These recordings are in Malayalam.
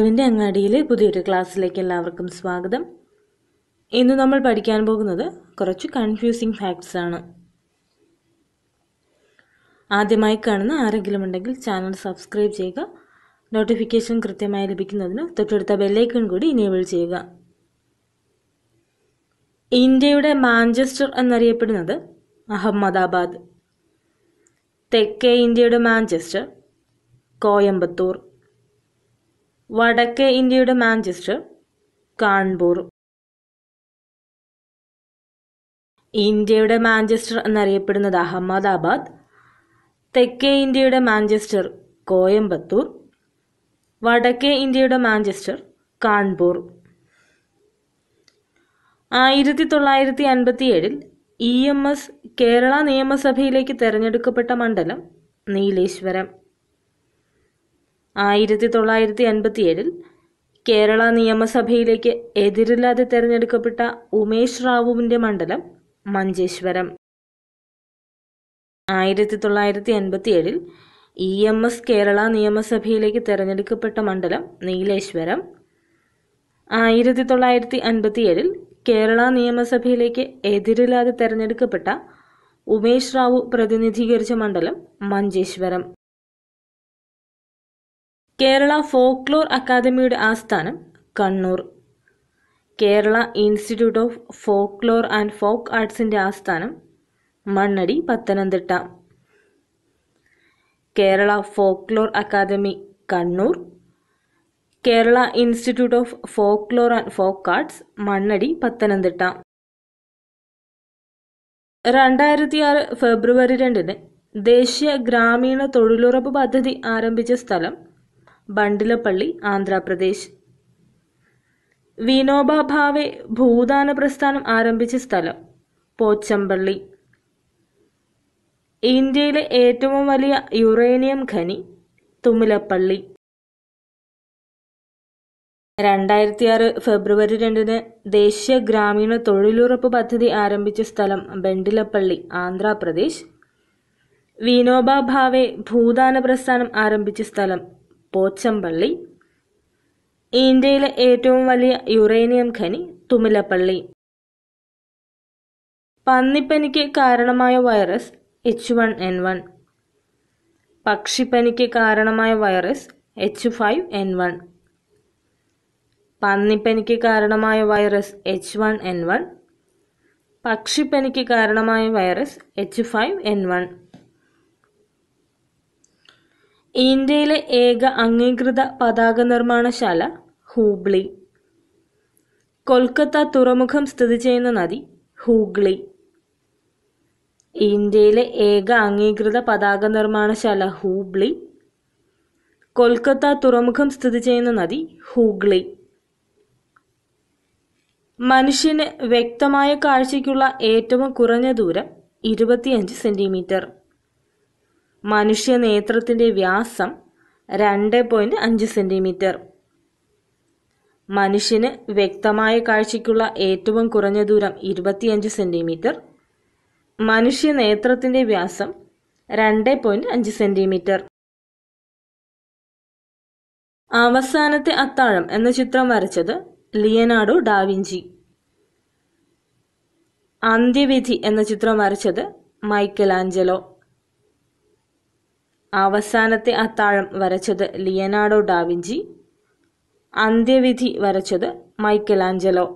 കർത്താവിൻ്റെ അങ്ങാടിയിൽ പുതിയൊരു ക്ലാസ്സിലേക്ക് എല്ലാവർക്കും സ്വാഗതം ഇന്ന് നമ്മൾ പഠിക്കാൻ പോകുന്നത് കുറച്ച് കൺഫ്യൂസിങ് ഫാക്ട്സ് ആണ് ആദ്യമായി കാണുന്ന ആരെങ്കിലും ഉണ്ടെങ്കിൽ ചാനൽ സബ്സ്ക്രൈബ് ചെയ്യുക നോട്ടിഫിക്കേഷൻ കൃത്യമായി ലഭിക്കുന്നതിന് തൊട്ടടുത്ത ബെല്ലൈക്കൺ കൂടി ഇനേബിൾ ചെയ്യുക ഇന്ത്യയുടെ മാഞ്ചസ്റ്റർ എന്നറിയപ്പെടുന്നത് അഹമ്മദാബാദ് തെക്കേ ഇന്ത്യയുടെ മാഞ്ചസ്റ്റർ കോയമ്പത്തൂർ വടക്കേ ഇന്ത്യയുടെ മാഞ്ചസ്റ്റർ കാൺപൂർ ഇന്ത്യയുടെ മാഞ്ചസ്റ്റർ എന്നറിയപ്പെടുന്നത് അഹമ്മദാബാദ് തെക്കേ ഇന്ത്യയുടെ മാഞ്ചസ്റ്റർ കോയമ്പത്തൂർ വടക്കേ ഇന്ത്യയുടെ മാഞ്ചസ്റ്റർ കാൺപൂർ ആയിരത്തി തൊള്ളായിരത്തി അൻപത്തിയേഴിൽ ഇ എം എസ് കേരള നിയമസഭയിലേക്ക് തെരഞ്ഞെടുക്കപ്പെട്ട മണ്ഡലം നീലേശ്വരം ആയിരത്തി തൊള്ളായിരത്തി അൻപത്തി ഏഴിൽ കേരള നിയമസഭയിലേക്ക് എതിരില്ലാതെ തെരഞ്ഞെടുക്കപ്പെട്ട ഉമേഷ് റാവുവിൻ്റെ മണ്ഡലം മഞ്ചേശ്വരം ആയിരത്തി തൊള്ളായിരത്തി അൻപത്തി ഏഴിൽ ഇ എം എസ് കേരള നിയമസഭയിലേക്ക് തെരഞ്ഞെടുക്കപ്പെട്ട മണ്ഡലം നീലേശ്വരം ആയിരത്തി തൊള്ളായിരത്തി അൻപത്തി ഏഴിൽ കേരള നിയമസഭയിലേക്ക് എതിരില്ലാതെ തെരഞ്ഞെടുക്കപ്പെട്ട ഉമേഷ് റാവു പ്രതിനിധീകരിച്ച മണ്ഡലം മഞ്ചേശ്വരം കേരള ഫോക്ലോർ അക്കാദമിയുടെ ആസ്ഥാനം Kannur Kerala institute of folklore and folk ആർട്സിൻ്റെ ആസ്ഥാനം Mannadi Pathanamthitta Kerala folklore academy Kannur Kerala institute of folklore and folk arts Mannadi Pathanamthitta രണ്ടായിരത്തി ആറ് ഫെബ്രുവരി രണ്ടിന് ദേശീയ ഗ്രാമീണ തൊഴിലുറപ്പ് പദ്ധതി ആരംഭിച്ച സ്ഥലം ബണ്ടിലപ്പള്ളി ആന്ധ്രാപ്രദേശ് വിനോബ ഭാവെ ഭൂദാന പ്രസ്ഥാനം ആരംഭിച്ച സ്ഥലം പോച്ചമ്പള്ളി ഇന്ത്യയിലെ ഏറ്റവും വലിയ യുറേനിയം ഖനി തുമ്മിലപ്പള്ളി രണ്ടായിരത്തി ആറ് ഫെബ്രുവരി രണ്ടിന് ദേശീയ ഗ്രാമീണ തൊഴിലുറപ്പ് പദ്ധതി ആരംഭിച്ച സ്ഥലം ബണ്ടിലപ്പള്ളി ആന്ധ്രാപ്രദേശ് വിനോബ ഭാവെ ഭൂദാന പ്രസ്ഥാനം ആരംഭിച്ച സ്ഥലം പോച്ചമ്പള്ളി ഇന്ത്യയിലെ ഏറ്റവും വലിയ യുറേനിയം ഖനി തുമിലപ്പള്ളി പന്നിപ്പനിക്ക് കാരണമായ virus H one N one പക്ഷിപ്പനിക്ക് കാരണമായ virus H five N one പന്നിപ്പനിക്ക് കാരണമായ virus H one N one പക്ഷിപ്പനിക്ക് കാരണമായ virus H five N one ഇന്ത്യയിലെ ഏക അംഗീകൃത പതാക നിർമ്മാണശാല ഹൂഗ്ലി കൊൽക്കത്ത തുറമുഖം സ്ഥിതി ചെയ്യുന്ന നദി ഹൂഗ്ലി ഇന്ത്യയിലെ ഏക അംഗീകൃത പതാക നിർമ്മാണശാല ഹൂഗ്ലി കൊൽക്കത്ത തുറമുഖം സ്ഥിതി ചെയ്യുന്ന നദി ഹൂഗ്ലി മനുഷ്യന് വ്യക്തമായ കാഴ്ചയ്ക്കുള്ള ഏറ്റവും കുറഞ്ഞ ദൂരം ഇരുപത്തിയഞ്ച് സെന്റിമീറ്റർ നേത്രത്തിൻ്റെ വ്യാസം രണ്ട് പോയിന്റ് അഞ്ച് സെൻറ്റിമീറ്റർ മനുഷ്യന് വ്യക്തമായ കാഴ്ചയ്ക്കുള്ള ഏറ്റവും കുറഞ്ഞ ദൂരം ഇരുപത്തിയഞ്ച് സെൻറ്റിമീറ്റർ നേത്രത്തിൻ്റെ വ്യാസം രണ്ട് പോയിന്റ് അഞ്ച് സെൻറ്റിമീറ്റർ അവസാനത്തെ അത്താഴം എന്ന ചിത്രം വരച്ചത് ലിയനാർഡോ ഡാവിഞ്ചി അന്ത്യവിധി എന്ന ചിത്രം വരച്ചത് ആഞ്ചലോ അവസാനത്തെ അത്താഴം വരച്ചത് ലിയനാർഡോ ഡാവിഞ്ചി അന്ത്യവിധി വരച്ചത് മൈക്കലാഞ്ചലോ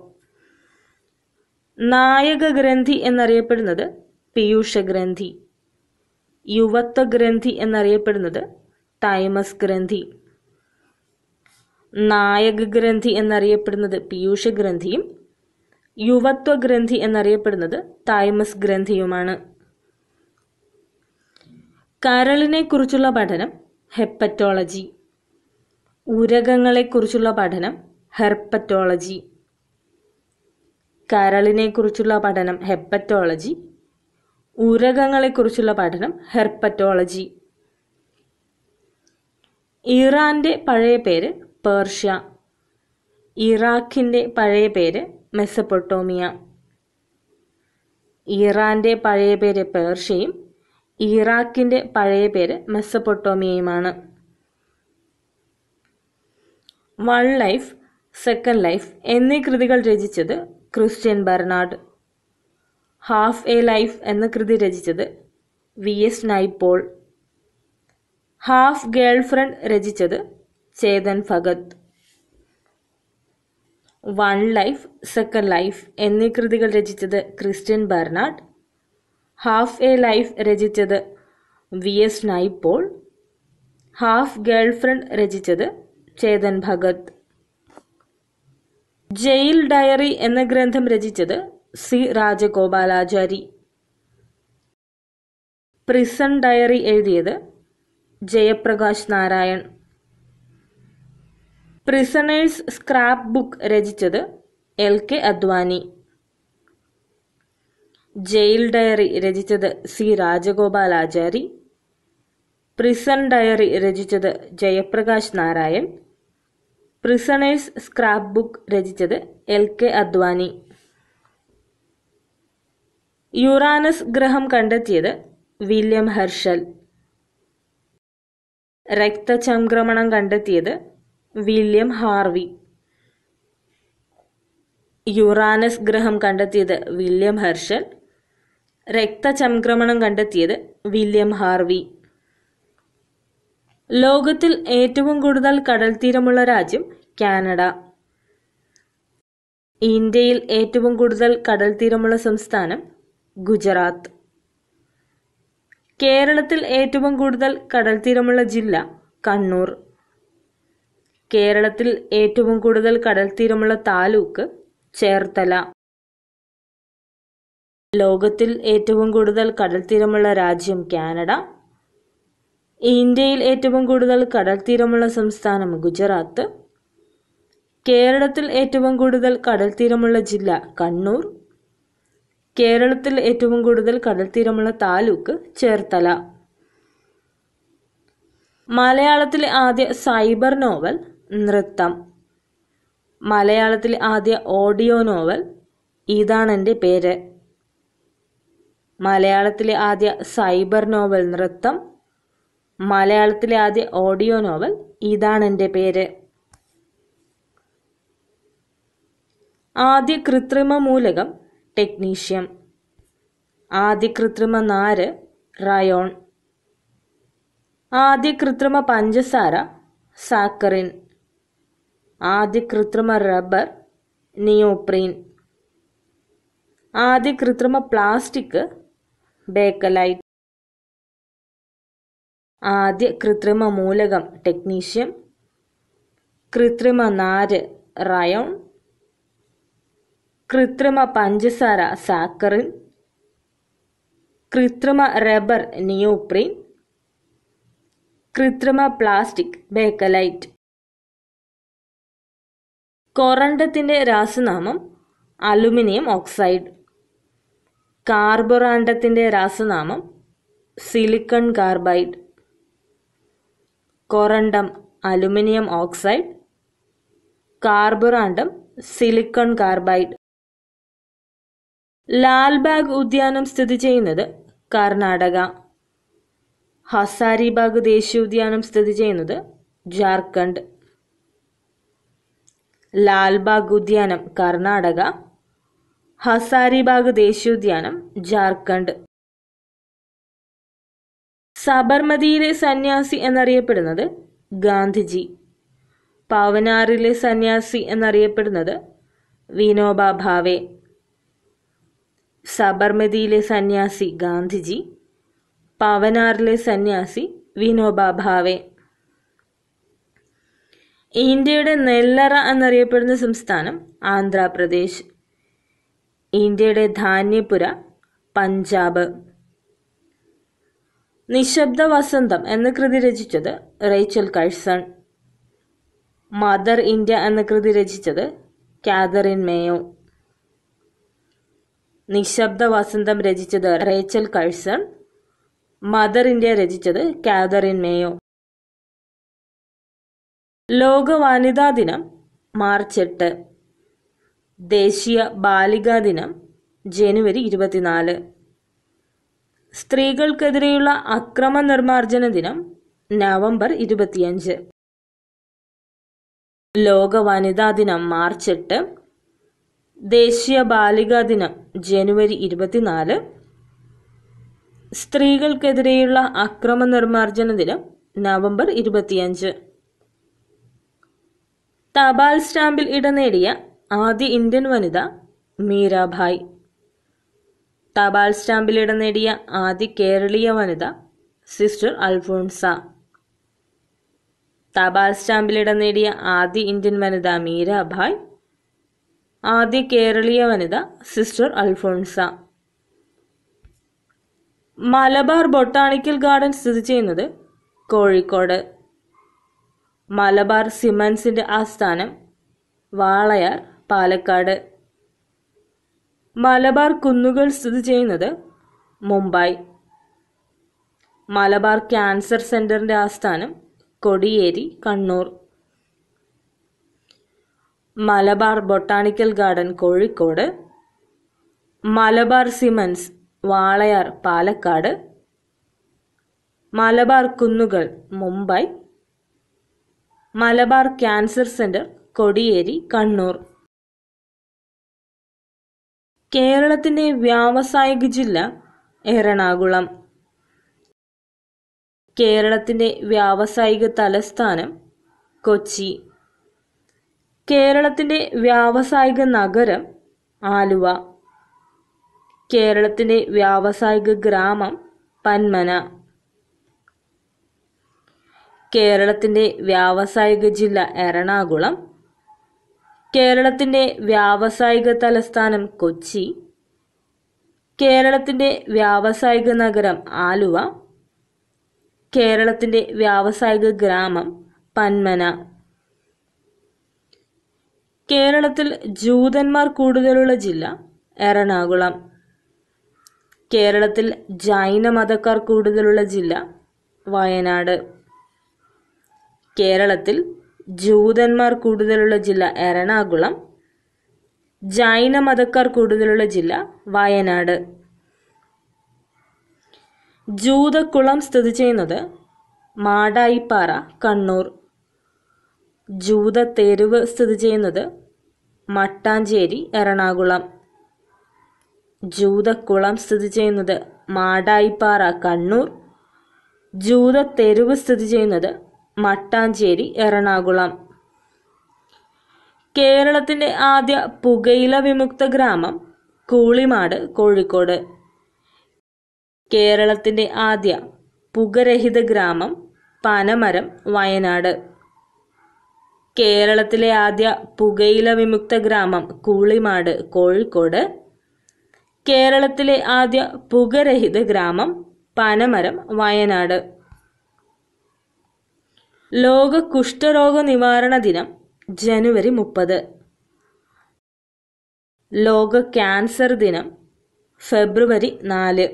നായക ഗ്രന്ഥി എന്നറിയപ്പെടുന്നത് പീയൂഷ ഗ്രന്ഥി യുവത്വ ഗ്രന്ഥി എന്നറിയപ്പെടുന്നത് തൈമസ് ഗ്രന്ഥി നായക ഗ്രന്ഥി എന്നറിയപ്പെടുന്നത് പീയൂഷ ഗ്രന്ഥിയും യുവത്വ ഗ്രന്ഥി എന്നറിയപ്പെടുന്നത് തൈമസ് ഗ്രന്ഥിയുമാണ് കരളിനെക്കുറിച്ചുള്ള പഠനം ഹെപ്പറ്റോളജി കുറിച്ചുള്ള പഠനം ഹെർപ്പറ്റോളജി കരളിനെക്കുറിച്ചുള്ള പഠനം ഹെപ്പറ്റോളജി കുറിച്ചുള്ള പഠനം ഹെർപ്പറ്റോളജി ഇറാന്റെ പഴയ പേര് പേർഷ്യ ഇറാഖിന്റെ പഴയ പേര് മെസ്സപ്പൊട്ടോമിയ ഇറാന്റെ പഴയ പേര് പേർഷ്യയും ഇറാഖിന്റെ പഴയ പേര് മെസ്സപ്പൊട്ടോമിയയുമാണ് വൺ ലൈഫ് സെക്കൻഡ് ലൈഫ് എന്നീ കൃതികൾ രചിച്ചത് Christiaan Barnard half a life എന്ന കൃതി രചിച്ചത് V S Naipaul half girlfriend രചിച്ചത് Chetan Bhagat one life second life എന്നീ കൃതികൾ രചിച്ചത് Christiaan Barnard half a life രചിച്ചത് വി എസ് നൈപ്പോൾ ഹാഫ് ഗേൾഫ്രണ്ട് രചിച്ചത് ചേതൻ ഭഗത് ജയിൽ ഡയറി എന്ന ഗ്രന്ഥം രചിച്ചത് സി രാജഗോപാലാചാരി പ്രിസൺ ഡയറി എഴുതിയത് Jayaprakash Narayan prisoner's scrapbook രചിച്ചത് എൽ കെ അദ്വാനി ജയിൽ ഡയറി രചിച്ചത് സി രാജഗോപാലാചാരി പ്രിസൺ ഡയറി രചിച്ചത് Jayaprakash Narayan prisoner's scrapbook രചിച്ചത് എൽ കെ അദ്വാനി യുറാനസ് ഗ്രഹം കണ്ടെത്തിയത് വില്യം ഹർഷൽ രക്തചംക്രമണം കണ്ടെത്തിയത് വില്യം ഹാർവി യുറാനസ് ഗ്രഹം കണ്ടെത്തിയത് വില്യം ഹർഷൽ രക്തചംക്രമണം കണ്ടെത്തിയത് വില്യം ഹാർവി ലോകത്തിൽ ഏറ്റവും കൂടുതൽ കടൽത്തീരമുള്ള രാജ്യം കാനഡ ഇന്ത്യയിൽ ഏറ്റവും കൂടുതൽ കടൽത്തീരമുള്ള സംസ്ഥാനം ഗുജറാത്ത് കേരളത്തിൽ ഏറ്റവും കൂടുതൽ കടൽത്തീരമുള്ള ജില്ല കണ്ണൂർ കേരളത്തിൽ ഏറ്റവും കൂടുതൽ കടൽത്തീരമുള്ള താലൂക്ക് ചേർത്തല ലോകത്തിൽ ഏറ്റവും കൂടുതൽ കടൽത്തീരമുള്ള രാജ്യം കാനഡ ഇന്ത്യയിൽ ഏറ്റവും കൂടുതൽ കടൽത്തീരമുള്ള സംസ്ഥാനം ഗുജറാത്ത് കേരളത്തിൽ ഏറ്റവും കൂടുതൽ കടൽത്തീരമുള്ള ജില്ല കണ്ണൂർ കേരളത്തിൽ ഏറ്റവും കൂടുതൽ കടൽത്തീരമുള്ള താലൂക്ക് ചേർത്തല മലയാളത്തിലെ ആദ്യ സൈബർ നോവൽ നൃത്തം മലയാളത്തിലെ ആദ്യ ഓഡിയോ നോവൽ ഇതാണെൻ്റെ പേര് മലയാളത്തിലെ ആദ്യ സൈബർ നോവൽ നൃത്തം മലയാളത്തിലെ ആദ്യ ഓഡിയോ നോവൽ ഇതാണ് എൻ്റെ പേര് ആദ്യ കൃത്രിമ മൂലകം ടെക്നീഷ്യം ആദ്യ കൃത്രിമ നാര് റയോൺ ആദ്യ കൃത്രിമ പഞ്ചസാര സാക്കറിൻ ആദ്യ കൃത്രിമ റബ്ബർ നിയോപ്രീൻ ആദ്യ കൃത്രിമ പ്ലാസ്റ്റിക് ബേക്കലൈറ്റ് ആദ്യ കൃത്രിമ മൂലകം ടെക്നീഷ്യം കൃത്രിമ നാര് റയോൺ കൃത്രിമ പഞ്ചസാര സാക്കറിൻ കൃത്രിമ റബ്ബർ നിയോപ്രീൻ കൃത്രിമ പ്ലാസ്റ്റിക് ബേക്കലൈറ്റ് കോറണ്ടത്തിന്റെ രാസനാമം അലുമിനിയം ഓക്സൈഡ് കാർബറാൻഡത്തിൻ്റെ രാസനാമം silicon carbide corundum aluminium oxide carborundum silicon carbide Lalbagh ഉദ്യാനം സ്ഥിതി ചെയ്യുന്നത് കർണാടക ഹസാരിബാഗ് ദേശീയോദ്യാനം സ്ഥിതി ചെയ്യുന്നത് ജാർഖണ്ഡ് ലാൽബാഗ് ഉദ്യാനം കർണാടക ഹസാരിബാഗ് ദേശീയോദ്യാനം ജാർഖണ്ഡ് സബർമതിയിലെ സന്യാസി എന്നറിയപ്പെടുന്നത് ഗാന്ധിജി പവനാറിലെ സന്യാസി എന്നറിയപ്പെടുന്നത് വിനോബ ഭാവെ സബർമതിയിലെ സന്യാസി ഗാന്ധിജി പവനാറിലെ സന്യാസി വിനോബ ഭാവെ ഇന്ത്യയുടെ നെല്ലറ എന്നറിയപ്പെടുന്ന സംസ്ഥാനം ആന്ധ്രാപ്രദേശ് ഇന്ത്യയുടെ ധാന്യപുര പഞ്ചാബ് നിശബ്ദ വസന്തം എന്ന കൃതി രചിച്ചത് റേച്ചൽ കഴ്സൺ മദർ ഇന്ത്യ എന്ന കൃതി രചിച്ചത് കാതറിൻ മേയോ നിശബ്ദ വസന്തം രചിച്ചത് റേച്ചൽ കഴ്സൺ മദർ ഇന്ത്യ രചിച്ചത് കാതറിൻ മേയോ ലോക വനിതാ ദിനം മാർച്ച് എട്ട് ദേശീയ ബാലികാ ദിനം ജനുവരി ഇരുപത്തിനാല് സ്ത്രീകൾക്കെതിരെയുള്ള അക്രമ നിർമ്മാർജ്ജന ദിനം നവംബർ ഇരുപത്തിയഞ്ച് ലോക വനിതാ ദിനം മാർച്ച് എട്ട് ദേശീയ ബാലികാ ദിനം ജനുവരി ഇരുപത്തിനാല് സ്ത്രീകൾക്കെതിരെയുള്ള അക്രമ നിർമ്മാർജ്ജന ദിനം നവംബർ ഇരുപത്തിയഞ്ച് തപാൽ സ്റ്റാമ്പിൽ ഇടനേടിയ ആദ്യ ഇന്ത്യൻ വനിത മീരാഭായ് തപാൽ സ്റ്റാമ്പിൽ ഇടം നേടിയ ആദ്യ കേരളീയ വനിത സിസ്റ്റർ അൽഫോൺസ തപാൽ സ്റ്റാമ്പിൽ ഇടം നേടിയ ആദ്യ ഇന്ത്യൻ വനിത മീരാഭായ് ആദ്യ കേരളീയ വനിത sister Alphonsa Malabar botanical garden സ്ഥിതി ചെയ്യുന്നത് കോഴിക്കോട് മലബാർ സിമൻസിന്റെ ആസ്ഥാനം വാളയാർ പാലക്കാട് മലബാർ കുന്നുകൾ സ്ഥിതി ചെയ്യുന്നത് മുംബൈ മലബാർ ക്യാൻസർ സെന്ററിന്റെ ആസ്ഥാനം Kodiyeri Kannur Malabar botanical garden Kozhikode Malabar cements Walayar Palakkad Malabar കുന്നുകൾ മുംബൈ മലബാർ ക്യാൻസർ സെന്റർ കൊടിയേരി കണ്ണൂർ കേരളത്തിന്റെ വ്യാവസായിക ജില്ല എറണാകുളം കേരളത്തിന്റെ വ്യാവസായിക തലസ്ഥാനം കൊച്ചി കേരളത്തിന്റെ വ്യാവസായിക നഗരം ആലുവ കേരളത്തിന്റെ വ്യാവസായിക ഗ്രാമം പന്മന കേരളത്തിന്റെ വ്യാവസായിക ജില്ല എറണാകുളം കേരളത്തിന്റെ വ്യാവസായിക തലസ്ഥാനം കൊച്ചി കേരളത്തിന്റെ വ്യാവസായിക നഗരം ആലുവ കേരളത്തിന്റെ വ്യാവസായിക ഗ്രാമം പന്മന കേരളത്തിൽ ജൂതന്മാർ കൂടുതലുള്ള ജില്ല എറണാകുളം കേരളത്തിൽ ജൈന മതക്കാർ കൂടുതലുള്ള ജില്ല വയനാട് കേരളത്തിൽ ജൂതന്മാർ കൂടുതലുള്ള ജില്ല എറണാകുളം ജൈന മതക്കാർ കൂടുതലുള്ള ജില്ല വയനാട് ജൂതക്കുളം സ്ഥിതി ചെയ്യുന്നത് മാടായിപ്പാറ കണ്ണൂർ തെരുവ് സ്ഥിതി ചെയ്യുന്നത് മട്ടാഞ്ചേരി എറണാകുളം ജൂതക്കുളം സ്ഥിതി ചെയ്യുന്നത് മാടായിപ്പാറ കണ്ണൂർ തെരുവ് സ്ഥിതി ചെയ്യുന്നത് മട്ടാഞ്ചേരി എറണാകുളം കേരളത്തിന്റെ ആദ്യ പുകയില വിമുക്ത ഗ്രാമം കൂളിമാട് കോഴിക്കോട് കേരളത്തിന്റെ ആദ്യ പുകരഹിത ഗ്രാമം പനമരം വയനാട് കേരളത്തിലെ ആദ്യ പുകയില വിമുക്ത ഗ്രാമം കൂളിമാട് കോഴിക്കോട് കേരളത്തിലെ ആദ്യ പുകരഹിത ഗ്രാമം പനമരം വയനാട് ലോക കുഷ്ഠരോഗ നിവാരണ ദിനം ജനുവരി മുപ്പത് ലോക ക്യാൻസർ ദിനം ഫെബ്രുവരി നാല്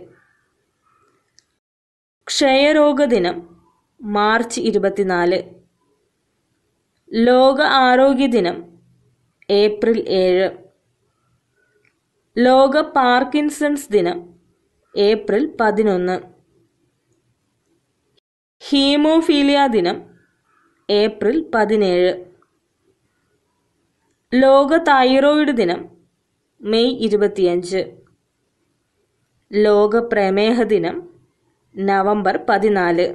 ക്ഷയരോഗ ദിനം മാർച്ച് ഇരുപത്തിനാല് ലോക ആരോഗ്യ ദിനം ഏപ്രിൽ ഏഴ് ലോക പാർക്കിൻസൺസ് ദിനം ഏപ്രിൽ പതിനൊന്ന് ഹീമോഫീലിയ ദിനം ഏപ്രിൽ പതിനേഴ് ലോക തൈറോയിഡ് ദിനം മെയ് ഇരുപത്തിയഞ്ച് ലോക പ്രമേഹ ദിനം നവംബർ പതിനാല്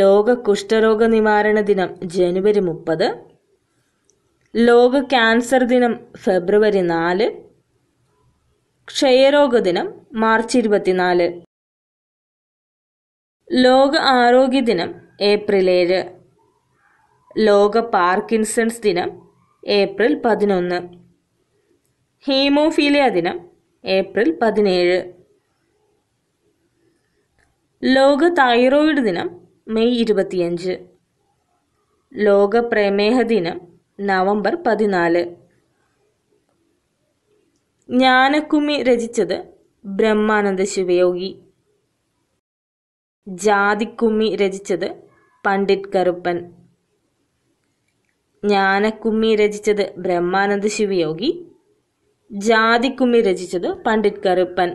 ലോക കുഷ്ഠരോഗ നിവാരണ ദിനം ജനുവരി മുപ്പത് ലോക ക്യാൻസർ ദിനം ഫെബ്രുവരി നാല് ക്ഷയരോഗ ദിനം മാർച്ച് ഇരുപത്തിനാല് ലോക ആരോഗ്യ ദിനം ഏപ്രിൽ ഏഴ് ലോക പാർക്കിൻസൺസ് ദിനം ഏപ്രിൽ പതിനൊന്ന് ഹീമോഫീലിയ ദിനം ഏപ്രിൽ പതിനേഴ് ലോക തൈറോയിഡ് ദിനം മെയ് ഇരുപത്തിയഞ്ച് ലോക പ്രമേഹ ദിനം നവംബർ പതിനാല് ജ്ഞാനക്കുമി രചിച്ചത് ബ്രഹ്മാനന്ദ ശിവയോഗി ജാതിക്കുമ്മി രചിച്ചത് പണ്ഡിറ്റ് കറുപ്പൻ. ജ്ഞാനക്കുമ്മി രചിച്ചത് ബ്രഹ്മാനന്ദ ശിവയോഗി. ജാതിക്കുമ്മി രചിച്ചത് പണ്ഡിറ്റ് കറുപ്പൻ.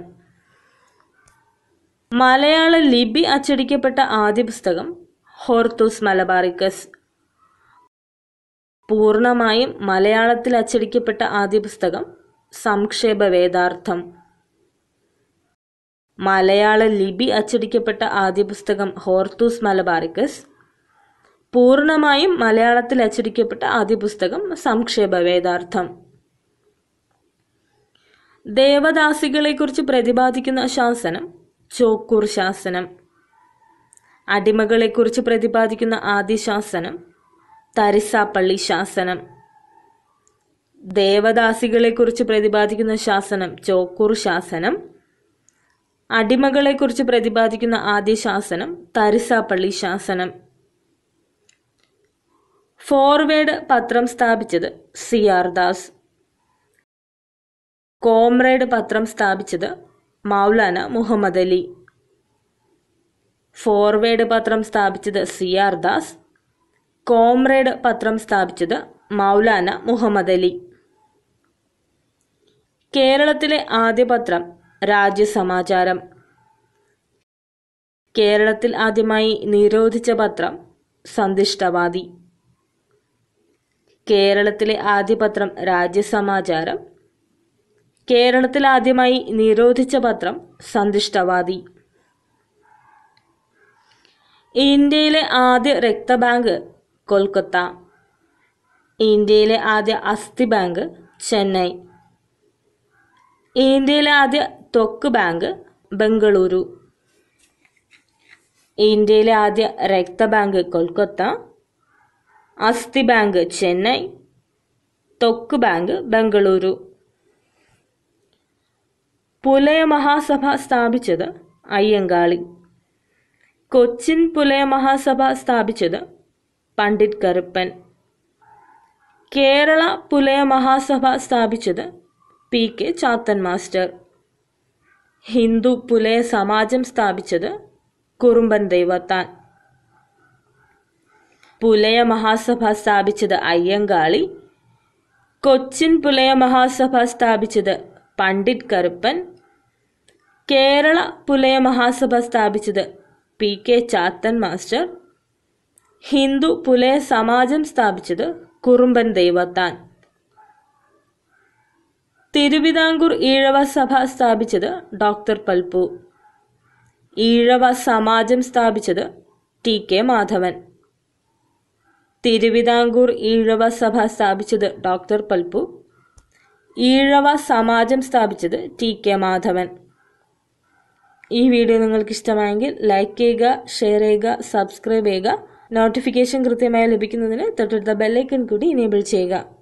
മലയാള ലിപി അച്ചടിക്കപ്പെട്ട ആദ്യ പുസ്തകം ഹോർത്തൂസ് മലബാറിക്കസ്. പൂർണ്ണമായും മലയാളത്തിൽ അച്ചടിക്കപ്പെട്ട ആദ്യ പുസ്തകം സംക്ഷേപ വേദാർത്ഥം. മലയാള ലിപി അച്ചടിക്കപ്പെട്ട ആദ്യ പുസ്തകം ഹോർത്തൂസ് മലബാറിക്കസ് പൂർണ്ണമായും മലയാളത്തിൽ അച്ചടിക്കപ്പെട്ട ആദ്യ പുസ്തകം സംക്ഷേപ വേദാർത്ഥം ദേവദാസികളെക്കുറിച്ച് പ്രതിപാദിക്കുന്ന ശാസനം ചോക്കൂർ ശാസനം അടിമകളെക്കുറിച്ച് പ്രതിപാദിക്കുന്ന ആദ്യ ശാസനം തരിസാപ്പള്ളി ശാസനം ദേവദാസികളെക്കുറിച്ച് പ്രതിപാദിക്കുന്ന ശാസനം ചോക്കൂർ ശാസനം അടിമകളെക്കുറിച്ച് പ്രതിപാദിക്കുന്ന ആദ്യ ശാസനം തരിസാപ്പള്ളി ശാസനം ഫോർവേഡ് പത്രം സ്ഥാപിച്ചത് സി ആർ ദാസ് കോംറേഡ് പത്രം സ്ഥാപിച്ചത് മൗലാന മുഹമ്മദ് അലി ഫോർവേഡ് പത്രം സ്ഥാപിച്ചത് സി ആർ ദാസ് കോംറേഡ് പത്രം സ്ഥാപിച്ചത് മൗലാന മുഹമ്മദ് അലി കേരളത്തിലെ ആദ്യ പത്രം രാജ്യസമാചാരം കേരളത്തിൽ ആദ്യമായി നിരോധിച്ച പത്രം സന്തുഷ്ടവാദി കേരളത്തിലെ ആദ്യ പത്രം രാജ്യസമാചാരം കേരളത്തിൽ ആദ്യമായി നിരോധിച്ച പത്രം സന്തുഷ്ടവാദി ഇന്ത്യയിലെ ആദ്യ രക്തബാങ്ക് കൊൽക്കത്ത ഇന്ത്യയിലെ ആദ്യ അസ്ഥി ബാങ്ക് ചെന്നൈ ഇന്ത്യയിലെ ആദ്യ തൊക്ക് ബാങ്ക് ബംഗളൂരു ഇന്ത്യയിലെ ആദ്യ രക്ത ബാങ്ക് കൊൽക്കത്ത അസ്ഥി ബാങ്ക് ചെന്നൈ തൊക്ക് ബാങ്ക് ബംഗളൂരു പുലയ മഹാസഭ സ്ഥാപിച്ചത് അയ്യങ്കാളി കൊച്ചിൻ പുലയ മഹാസഭ സ്ഥാപിച്ചത് പണ്ഡിറ്റ് കറുപ്പൻ കേരള പുലയ മഹാസഭ സ്ഥാപിച്ചത് പി കെ ചാത്തൻ മാസ്റ്റർ ഹിന്ദു പുലയ സമാജം സ്ഥാപിച്ചത് കുറുമ്പൻ ദൈവത്താൻ പുലയ മഹാസഭ സ്ഥാപിച്ചത് അയ്യങ്കാളി കൊച്ചിൻ പുലയ മഹാസഭ സ്ഥാപിച്ചത് പണ്ഡിറ്റ് കറുപ്പൻ കേരള പുലയ മഹാസഭ സ്ഥാപിച്ചത് പി കെ ചാത്തൻ മാസ്റ്റർ ഹിന്ദു പുലയ സമാജം സ്ഥാപിച്ചത് കുറുമ്പൻ ദൈവത്താൻ തിരുവിതാംകൂർ ഈഴവ സഭ സ്ഥാപിച്ചത് ഡോക്ടർ പൽപ്പു ഈഴവ സമാജം സ്ഥാപിച്ചത് ടി കെ മാധവൻ തിരുവിതാംകൂർ ഈഴവ സഭ സ്ഥാപിച്ചത് ഡോക്ടർ പൽപ്പു ഈഴവ സമാജം സ്ഥാപിച്ചത് ടി കെ മാധവൻ ഈ വീഡിയോ നിങ്ങൾക്ക് ഇഷ്ടമായെങ്കിൽ ലൈക്ക് ചെയ്യുക ഷെയർ ചെയ്യുക സബ്സ്ക്രൈബ് ചെയ്യുക നോട്ടിഫിക്കേഷൻ കൃത്യമായി ലഭിക്കുന്നതിന് തൊട്ടടുത്ത ബെല്ലൈക്കൺ കൂടി ഇനേബിൾ ചെയ്യുക